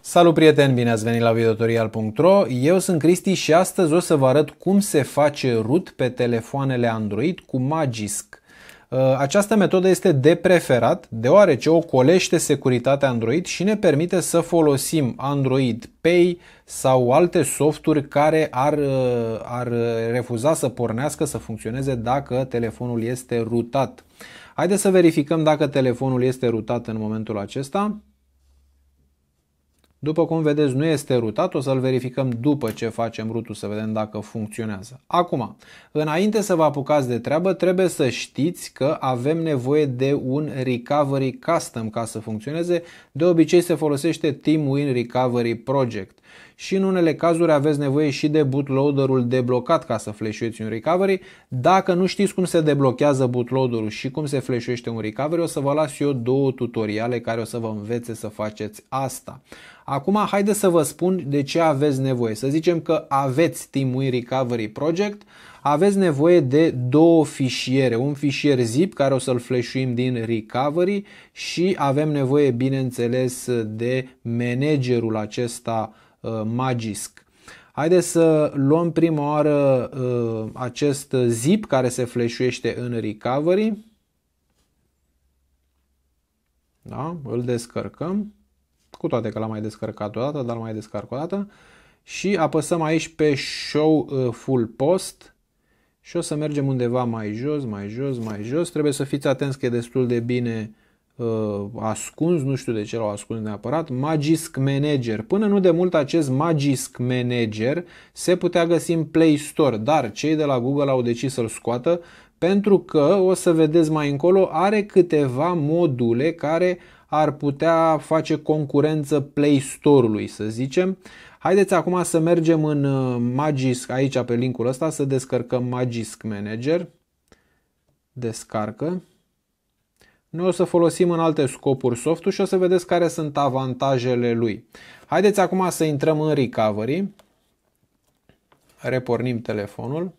Salut prieteni, bine ați venit la videotutorial.ro Eu sunt Cristi și astăzi o să vă arăt cum se face root pe telefoanele Android cu Magisk. Uh, această metodă este de preferat deoarece o colește securitatea Android și ne permite să folosim Android Pay sau alte softuri care ar, uh, ar refuza să pornească, să funcționeze dacă telefonul este rutat. Haideți să verificăm dacă telefonul este rutat în momentul acesta. După cum vedeți, nu este rutat, o să-l verificăm după ce facem rutul să vedem dacă funcționează. Acum, înainte să vă apucați de treabă, trebuie să știți că avem nevoie de un Recovery Custom ca să funcționeze. De obicei se folosește Win Recovery Project și în unele cazuri aveți nevoie și de bootloaderul deblocat ca să flashuiți un recovery. Dacă nu știți cum se deblochează bootloaderul și cum se flashuiește un recovery, o să vă las eu două tutoriale care o să vă învețe să faceți asta. Acum haideți să vă spun de ce aveți nevoie. Să zicem că aveți Timui Recovery Project, aveți nevoie de două fișiere, un fișier zip care o să-l flashuim din recovery și avem nevoie bineînțeles de managerul acesta Uh, magisk. Haideți să luăm prima oară uh, acest zip care se fleșuiește în recovery. Da? Îl descărcăm, cu toate că l-am mai descărcat o dată, dar mai descarc o dată. Și apăsăm aici pe Show uh, Full Post și o să mergem undeva mai jos, mai jos, mai jos. Trebuie să fiți atenți că e destul de bine uh, uh, ascuns, nu știu de ce l-au ascuns neapărat, Magisk Manager. Până nu de mult acest Magisk Manager se putea găsi în Play Store, dar cei de la Google au decis să-l scoată pentru că, o să vedeți mai încolo, are câteva module care ar putea face concurență Play Store-ului, să zicem. Haideți acum să mergem în uh, Magisk, aici pe linkul ăsta, să descărcăm Magisk Manager. Descarcă. Noi o să folosim în alte scopuri softul și o să vedeți care sunt avantajele lui. Haideți acum să intrăm în recovery. Repornim telefonul.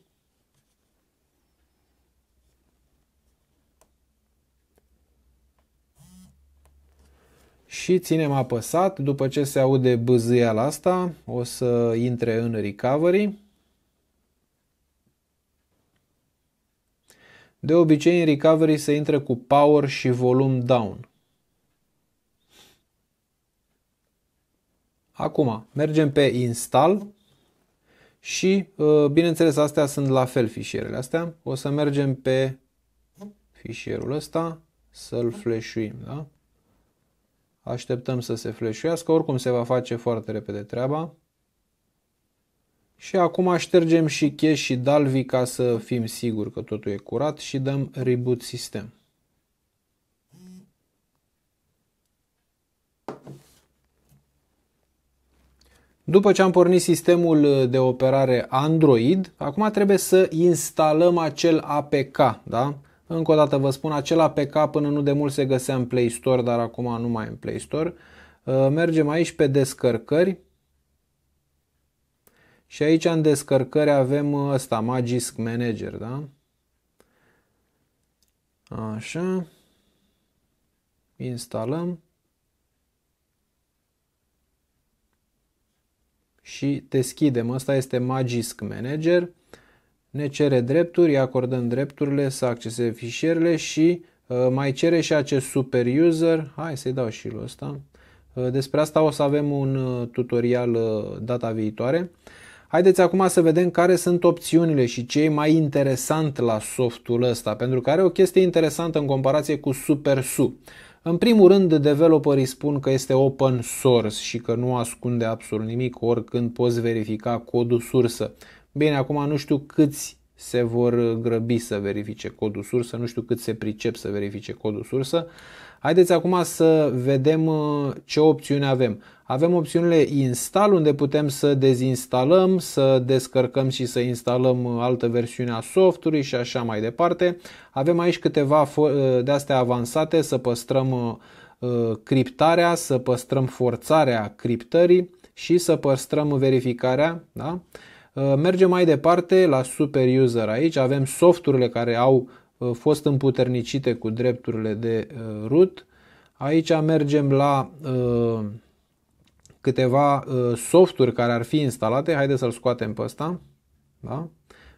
și ținem apăsat. După ce se aude bâzâiala asta, o să intre în recovery. De obicei, în recovery se intră cu power și volum down. Acum, mergem pe install și, uh, bineînțeles, astea sunt la fel fișierele astea. O să mergem pe fișierul ăsta, să-l flashuim, da? Așteptăm să se flashuiască, oricum se va face foarte repede treaba. Și acum ștergem și cache și dalvi ca să fim siguri că totul e curat și dăm reboot sistem. După ce am pornit sistemul de operare Android, acum trebuie să instalăm acel APK, da? Încă o dată vă spun, acel APK până nu de mult se găsea în Play Store, dar acum nu mai în Play Store. Mergem aici pe descărcări și aici în descărcări avem uh, ăsta, Magisk Manager, da? Așa. Instalăm. Și deschidem. Asta este Magisk Manager. Ne cere drepturi, îi acordăm drepturile să acceseze fișierele și uh, mai cere și acest super user. Hai să-i dau și lui ăsta. Uh, despre asta o să avem un uh, tutorial uh, data viitoare. Haideți acum să vedem care sunt opțiunile și ce e mai interesant la softul ăsta, pentru că are o chestie interesantă în comparație cu SuperSu. În primul rând, developerii spun că este open source și că nu ascunde absolut nimic, oricând poți verifica codul sursă. Bine, acum nu știu câți se vor grăbi să verifice codul sursă, nu știu cât se pricep să verifice codul sursă. Haideți acum să vedem uh, ce opțiuni avem. Avem opțiunile install unde putem să dezinstalăm, să descărcăm și să instalăm uh, altă versiune a softului și așa mai departe. Avem aici câteva uh, de astea avansate, să păstrăm criptarea, să păstrăm forțarea criptării și să păstrăm verificarea. Da? Uh, mergem mai departe la super user aici, avem softurile care au uh, fost împuternicite cu drepturile de uh, root. Aici mergem la câteva softuri care ar fi instalate. Haideți să-l scoatem pe ăsta. Da?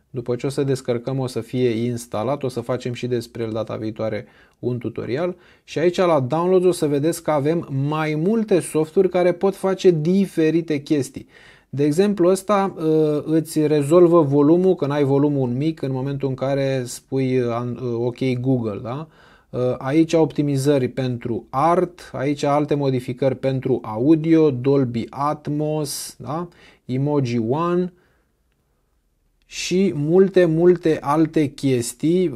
După ce o să descărcăm o să fie instalat, o să facem și despre el data viitoare un tutorial și aici la downloads o să vedeți că avem mai multe softuri care pot face diferite chestii. De exemplu, ăsta uh, îți rezolvă volumul, când ai volumul mic, în momentul în care spui uh, uh, OK Google. Da? Aici optimizări pentru art, aici alte modificări pentru audio, Dolby Atmos, da? Emoji One și multe, multe alte chestii.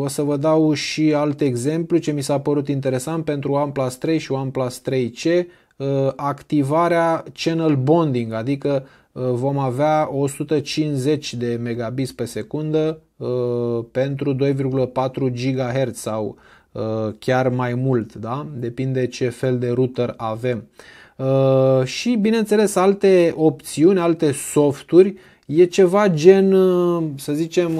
O să vă dau și alte exemple ce mi s-a părut interesant pentru OnePlus 3 și OnePlus 3C Uh, activarea channel bonding, adică uh, vom avea 150 de megabits pe secundă uh, pentru 2,4 GHz sau chiar mai mult, da? depinde ce fel de router avem. Și bineînțeles alte opțiuni, alte softuri, e ceva gen, să zicem,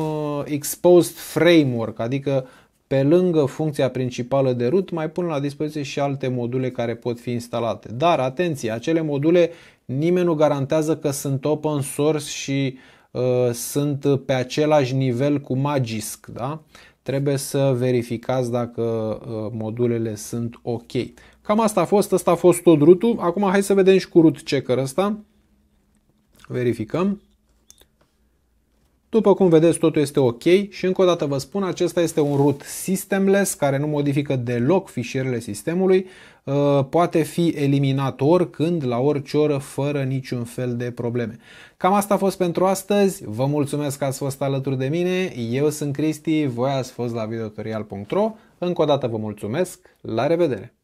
exposed framework, adică pe lângă funcția principală de root, mai pun la dispoziție și alte module care pot fi instalate. Dar, atenție, acele module nimeni nu garantează că sunt open source și uh, sunt pe același nivel cu Magisk. Da? Trebuie să verificați dacă uh, modulele sunt ok. Cam asta a fost, asta a fost tot root-ul. Acum hai să vedem și cu root checker ăsta. Verificăm. După cum vedeți, totul este ok și încă o dată vă spun, acesta este un root systemless care nu modifică deloc fișierele sistemului, uh, poate fi eliminat oricând, la orice oră, fără niciun fel de probleme. Cam asta a fost pentru astăzi, vă mulțumesc că ați fost alături de mine, eu sunt Cristi, voi ați fost la videotorial.ro, încă o dată vă mulțumesc, la revedere!